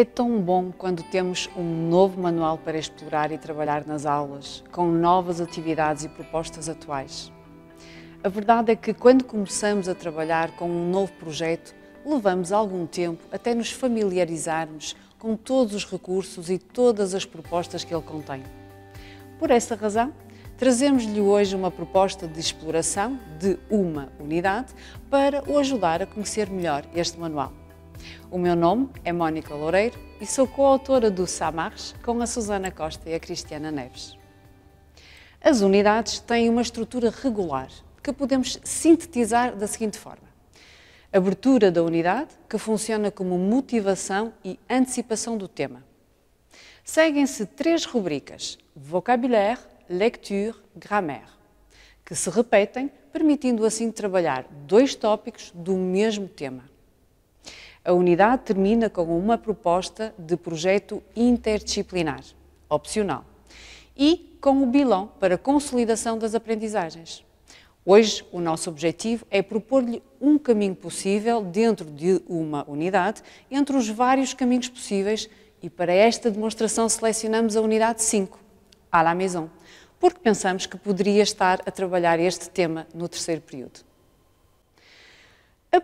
É tão bom quando temos um novo manual para explorar e trabalhar nas aulas, com novas atividades e propostas atuais. A verdade é que quando começamos a trabalhar com um novo projeto, levamos algum tempo até nos familiarizarmos com todos os recursos e todas as propostas que ele contém. Por essa razão, trazemos-lhe hoje uma proposta de exploração de uma unidade para o ajudar a conhecer melhor este manual. O meu nome é Mónica Loureiro e sou coautora do SAMARS com a Susana Costa e a Cristiana Neves. As unidades têm uma estrutura regular que podemos sintetizar da seguinte forma: abertura da unidade, que funciona como motivação e antecipação do tema. Seguem-se três rubricas: vocabulaire, lecture, grammaire, que se repetem, permitindo assim trabalhar dois tópicos do mesmo tema. A unidade termina com uma proposta de projeto interdisciplinar, opcional, e com o bilão para consolidação das aprendizagens. Hoje, o nosso objetivo é propor-lhe um caminho possível dentro de uma unidade, entre os vários caminhos possíveis, e para esta demonstração selecionamos a unidade 5, à la maison, porque pensamos que poderia estar a trabalhar este tema no terceiro período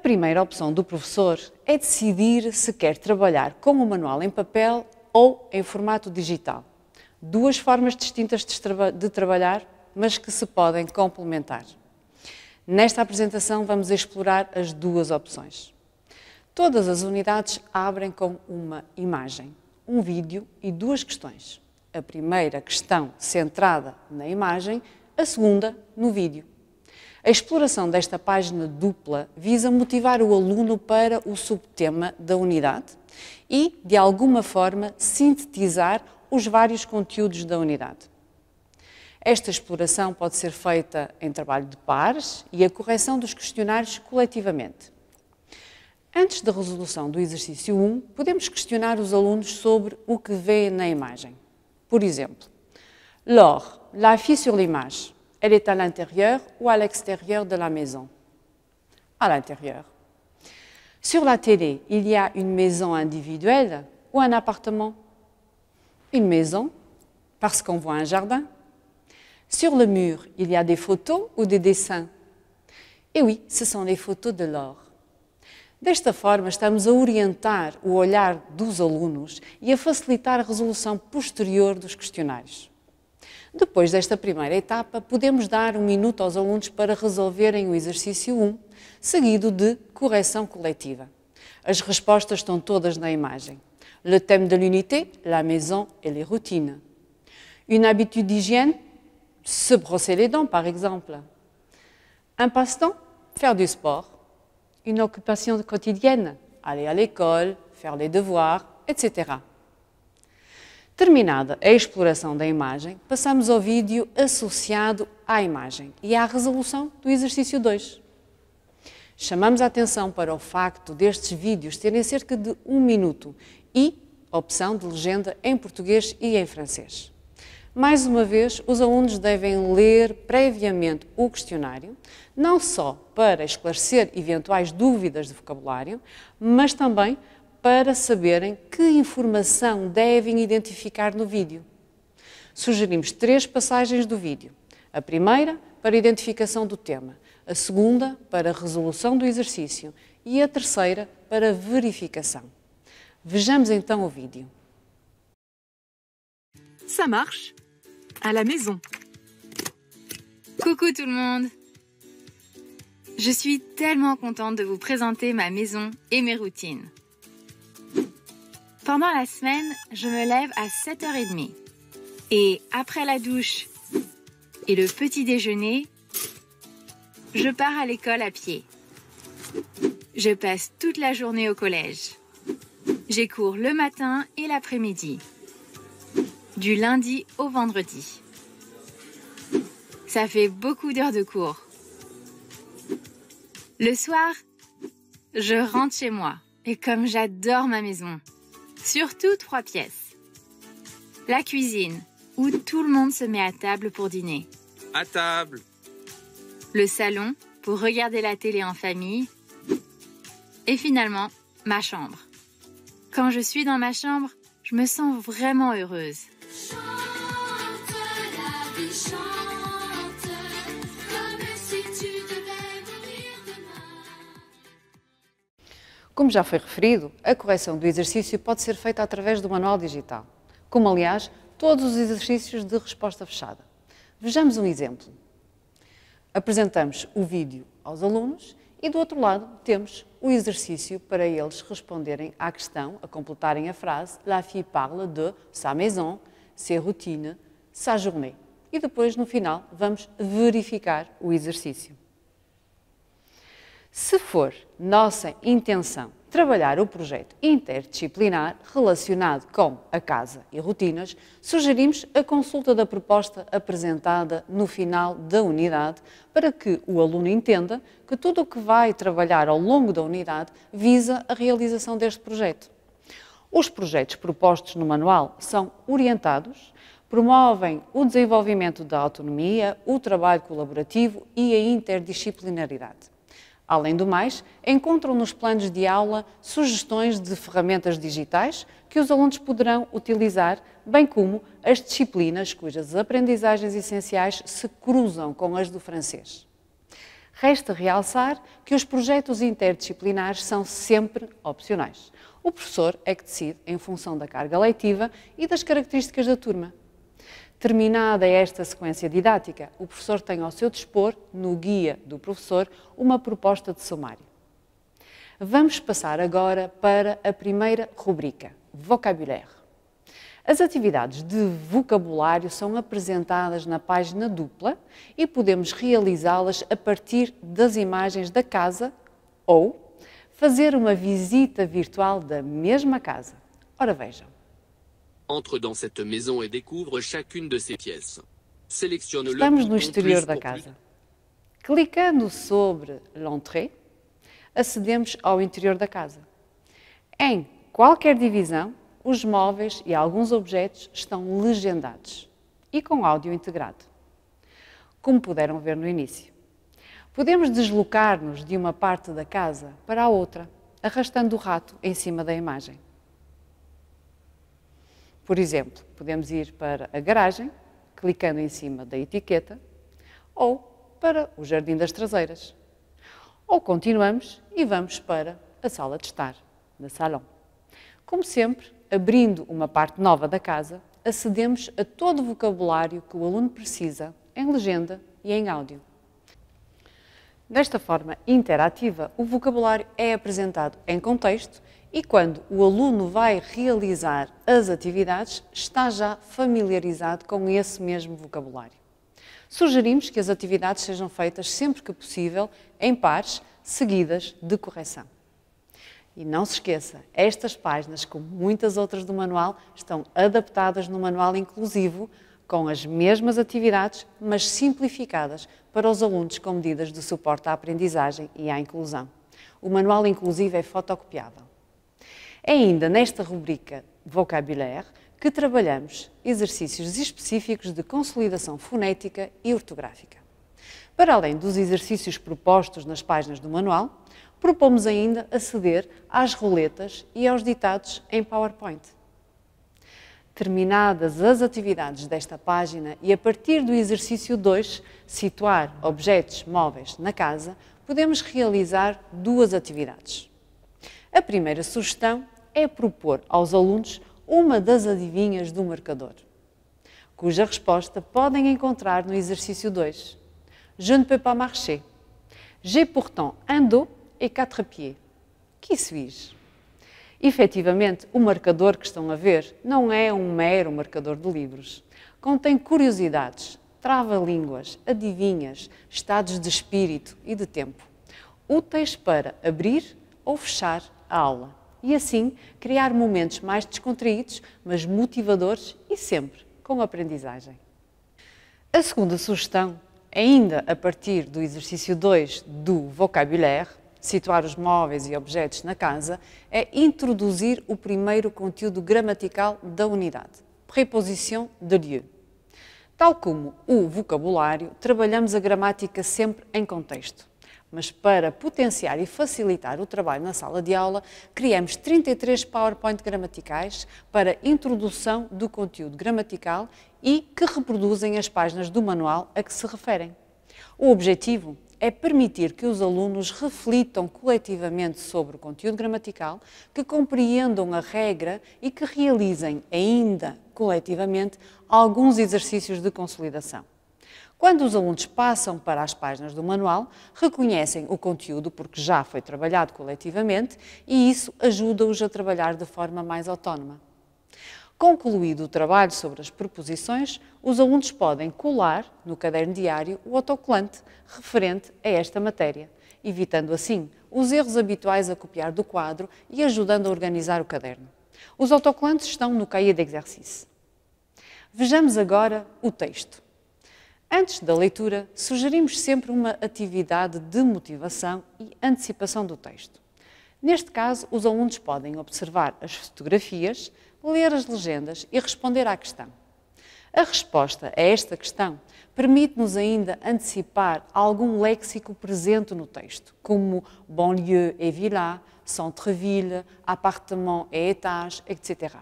primeira opção do professor é decidir se quer trabalhar com o manual em papel ou em formato digital. Duas formas distintas de, traba de trabalhar, mas que se podem complementar. Nesta apresentação, vamos explorar as duas opções. Todas as unidades abrem com uma imagem, um vídeo e duas questões. A primeira questão centrada na imagem, a segunda no vídeo. A exploração desta página dupla visa motivar o aluno para o subtema da unidade e, de alguma forma, sintetizar os vários conteúdos da unidade. Esta exploração pode ser feita em trabalho de pares e a correção dos questionários coletivamente. Antes da resolução do exercício 1, podemos questionar os alunos sobre o que vê na imagem. Por exemplo, Lor, la fille sur l'image. Elle est à l'intérieur ou à l'extérieur de la maison À l'intérieur. Sur la télé, il y a une maison individuelle ou un appartement Une maison, parce qu'on voit un jardin. Sur le mur, il y a des photos ou des dessins Et oui, ce sont les photos de l'or. Desta forma, estamos a orientar o olhar dos alunos e a facilitar a resolução posterior dos questionários. Depois desta primeira etapa, podemos dar un um minute aux alunos para resolverem o exercice 1, um, suivi de correction collective. Les réponses sont toutes dans l'image. Le thème de l'unité, la maison et les routines. Une habitude d'hygiène, se brosser les dents par exemple. Un passe-temps, faire du sport. Une occupation quotidienne, aller à l'école, faire les devoirs, etc. Terminada a exploração da imagem, passamos ao vídeo associado à imagem e à resolução do exercício 2. Chamamos a atenção para o facto destes vídeos terem cerca de um minuto e opção de legenda em português e em francês. Mais uma vez, os alunos devem ler previamente o questionário, não só para esclarecer eventuais dúvidas de vocabulário, mas também para para saberem que informação devem identificar no vídeo. Sugerimos três passagens do vídeo. A primeira, para identificação do tema, a segunda, para resolução do exercício e a terceira, para verificação. Vejamos então o vídeo. Ça marche À la maison. Coucou tout le monde Je suis tellement contente de vous présenter ma maison et mes routines. Pendant la semaine, je me lève à 7h30. Et après la douche et le petit déjeuner, je pars à l'école à pied. Je passe toute la journée au collège. J'ai cours le matin et l'après-midi. Du lundi au vendredi. Ça fait beaucoup d'heures de cours. Le soir, je rentre chez moi. Et comme j'adore ma maison, Surtout trois pièces. La cuisine, où tout le monde se met à table pour dîner. À table. Le salon, pour regarder la télé en famille. Et finalement, ma chambre. Quand je suis dans ma chambre, je me sens vraiment heureuse. Como já foi referido, a correção do exercício pode ser feita através do manual digital, como aliás todos os exercícios de resposta fechada. Vejamos um exemplo. Apresentamos o vídeo aos alunos e do outro lado temos o exercício para eles responderem à questão, a completarem a frase La fille parle de sa maison, ses routines, sa journée. E depois, no final, vamos verificar o exercício. Se for nossa intenção trabalhar o projeto interdisciplinar relacionado com a casa e rotinas, sugerimos a consulta da proposta apresentada no final da unidade para que o aluno entenda que tudo o que vai trabalhar ao longo da unidade visa a realização deste projeto. Os projetos propostos no manual são orientados, promovem o desenvolvimento da autonomia, o trabalho colaborativo e a interdisciplinaridade. Além do mais, encontram nos planos de aula sugestões de ferramentas digitais que os alunos poderão utilizar, bem como as disciplinas cujas aprendizagens essenciais se cruzam com as do francês. Resta realçar que os projetos interdisciplinares são sempre opcionais. O professor é que decide em função da carga leitiva e das características da turma. Terminada é esta sequência didática, o professor tem ao seu dispor, no guia do professor, uma proposta de sumário. Vamos passar agora para a primeira rubrica, vocabulário. As atividades de vocabulário são apresentadas na página dupla e podemos realizá-las a partir das imagens da casa ou fazer uma visita virtual da mesma casa. Ora vejam. Entre dans cette maison et découvre chacune de pièces. Sélectionne le Estamos no exterior da casa. Clicando sobre l'entrée, acedemos ao interior da casa. Em qualquer divisão, os móveis e alguns objetos estão legendados e com áudio integrado, como puderam ver no início. Podemos deslocar-nos de uma parte da casa para a outra, arrastando o rato em cima da imagem. Por exemplo, podemos ir para a garagem, clicando em cima da etiqueta, ou para o jardim das traseiras. Ou continuamos e vamos para a sala de estar, na salão. Como sempre, abrindo uma parte nova da casa, acedemos a todo o vocabulário que o aluno precisa em legenda e em áudio. Desta forma interativa, o vocabulário é apresentado em contexto e quando o aluno vai realizar as atividades, está já familiarizado com esse mesmo vocabulário. Sugerimos que as atividades sejam feitas sempre que possível, em pares, seguidas de correção. E não se esqueça, estas páginas, como muitas outras do manual, estão adaptadas no manual inclusivo, com as mesmas atividades, mas simplificadas para os alunos com medidas de suporte à aprendizagem e à inclusão. O manual inclusivo é fotocopiável. É ainda nesta rubrica Vocabulaire que trabalhamos exercícios específicos de consolidação fonética e ortográfica. Para além dos exercícios propostos nas páginas do manual, propomos ainda aceder às roletas e aos ditados em PowerPoint. Terminadas as atividades desta página e a partir do exercício 2, situar objetos móveis na casa, podemos realizar duas atividades. A primeira sugestão é propor aos alunos uma das adivinhas do marcador, cuja resposta podem encontrar no exercício 2. Je ne peux pas marcher. J'ai pourtant un dos et quatre pieds. Que isso je Efetivamente, o marcador que estão a ver não é um mero marcador de livros. Contém curiosidades, trava-línguas, adivinhas, estados de espírito e de tempo, úteis para abrir ou fechar a aula e assim criar momentos mais descontraídos, mas motivadores e sempre com aprendizagem. A segunda sugestão, ainda a partir do exercício 2 do vocabulário, situar os móveis e objetos na casa, é introduzir o primeiro conteúdo gramatical da unidade, preposição de lieu. Tal como o vocabulário, trabalhamos a gramática sempre em contexto. Mas para potenciar e facilitar o trabalho na sala de aula, criamos 33 PowerPoint gramaticais para introdução do conteúdo gramatical e que reproduzem as páginas do manual a que se referem. O objetivo é permitir que os alunos reflitam coletivamente sobre o conteúdo gramatical, que compreendam a regra e que realizem ainda coletivamente alguns exercícios de consolidação. Quando os alunos passam para as páginas do manual, reconhecem o conteúdo porque já foi trabalhado coletivamente e isso ajuda-os a trabalhar de forma mais autónoma. Concluído o trabalho sobre as proposições, os alunos podem colar no caderno diário o autocolante referente a esta matéria, evitando assim os erros habituais a copiar do quadro e ajudando a organizar o caderno. Os autocolantes estão no de exercício. Vejamos agora o texto. Antes da leitura, sugerimos sempre uma atividade de motivação e antecipação do texto. Neste caso, os alunos podem observar as fotografias, ler as legendas e responder à questão. A resposta a esta questão permite-nos ainda antecipar algum léxico presente no texto, como banlieue et villa, centre-ville, appartement et étage, etc.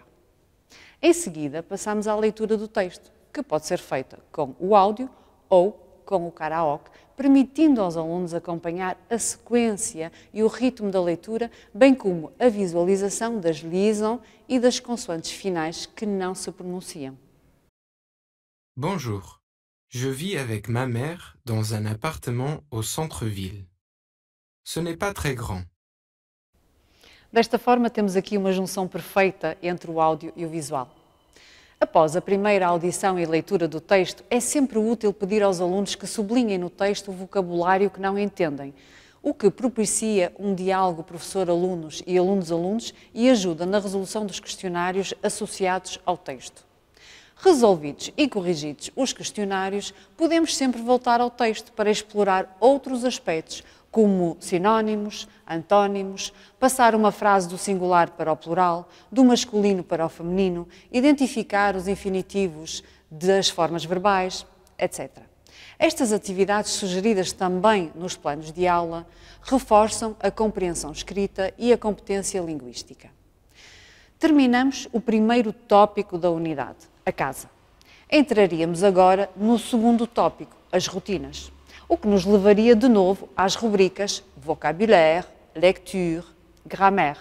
Em seguida, passamos à leitura do texto, que pode ser feita com o áudio ou com o karaoke, permitindo aos alunos acompanhar a sequência e o ritmo da leitura, bem como a visualização das liaison e das consoantes finais que não se pronunciam. Bonjour. Je vis avec ma mère dans un appartement au centre-ville. Ce n'est pas très grand. Desta forma, temos aqui uma junção perfeita entre o áudio e o visual. Após a primeira audição e leitura do texto, é sempre útil pedir aos alunos que sublinhem no texto o vocabulário que não entendem, o que propicia um diálogo professor-alunos e alunos-alunos e ajuda na resolução dos questionários associados ao texto. Resolvidos e corrigidos os questionários, podemos sempre voltar ao texto para explorar outros aspectos como sinónimos, antónimos, passar uma frase do singular para o plural, do masculino para o feminino, identificar os infinitivos das formas verbais, etc. Estas atividades sugeridas também nos planos de aula reforçam a compreensão escrita e a competência linguística. Terminamos o primeiro tópico da unidade, a casa. Entraríamos agora no segundo tópico, as rotinas o que nos levaria de novo às rubricas vocabulaire, lecture, grammaire.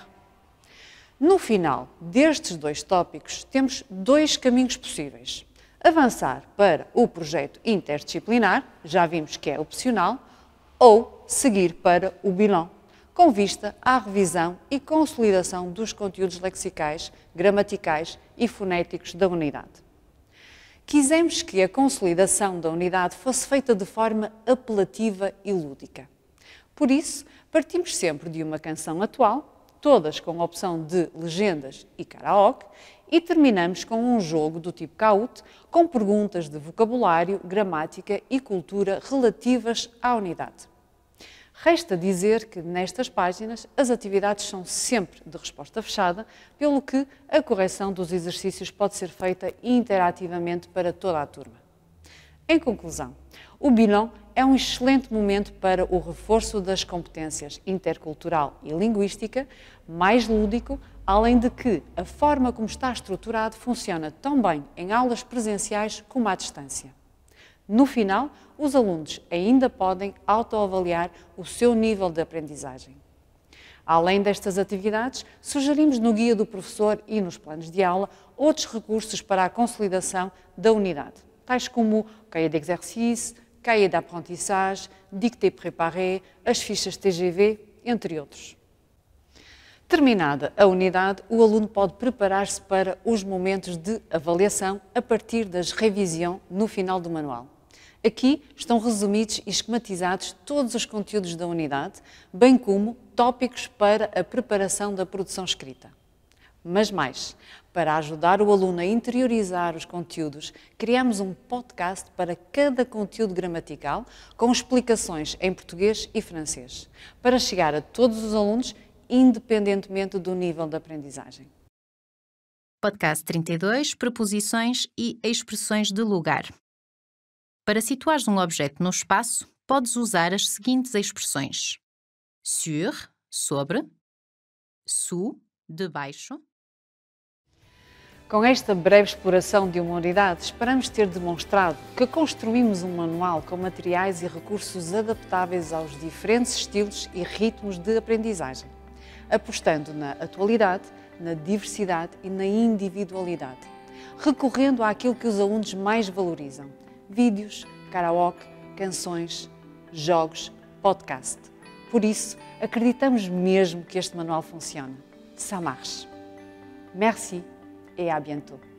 No final destes dois tópicos, temos dois caminhos possíveis. Avançar para o projeto interdisciplinar, já vimos que é opcional, ou seguir para o bilão, com vista à revisão e consolidação dos conteúdos lexicais, gramaticais e fonéticos da unidade. Quisemos que a consolidação da unidade fosse feita de forma apelativa e lúdica. Por isso, partimos sempre de uma canção atual, todas com a opção de legendas e karaoke, e terminamos com um jogo do tipo caute, com perguntas de vocabulário, gramática e cultura relativas à unidade. Resta dizer que nestas páginas as atividades são sempre de resposta fechada, pelo que a correção dos exercícios pode ser feita interativamente para toda a turma. Em conclusão, o Bilão é um excelente momento para o reforço das competências intercultural e linguística, mais lúdico, além de que a forma como está estruturado funciona tão bem em aulas presenciais como à distância. No final, os alunos ainda podem autoavaliar o seu nível de aprendizagem. Além destas atividades, sugerimos no guia do professor e nos planos de aula outros recursos para a consolidação da unidade, tais como caia de exercício, caia de aprendizagem, dictée préparé, as fichas TGV, entre outros. Terminada a unidade, o aluno pode preparar-se para os momentos de avaliação a partir das revisões no final do manual. Aqui estão resumidos e esquematizados todos os conteúdos da unidade, bem como tópicos para a preparação da produção escrita. Mas mais, para ajudar o aluno a interiorizar os conteúdos, criamos um podcast para cada conteúdo gramatical com explicações em português e francês, para chegar a todos os alunos, independentemente do nível de aprendizagem. Podcast 32 Preposições e expressões de lugar. Para situares um objeto no espaço, podes usar as seguintes expressões: sur, sobre, su, debaixo. Com esta breve exploração de uma unidade, esperamos ter demonstrado que construímos um manual com materiais e recursos adaptáveis aos diferentes estilos e ritmos de aprendizagem, apostando na atualidade, na diversidade e na individualidade, recorrendo àquilo que os alunos mais valorizam vídeos, karaoke, canções, jogos, podcast. Por isso, acreditamos mesmo que este manual funciona. Ça marche. Merci et à bientôt.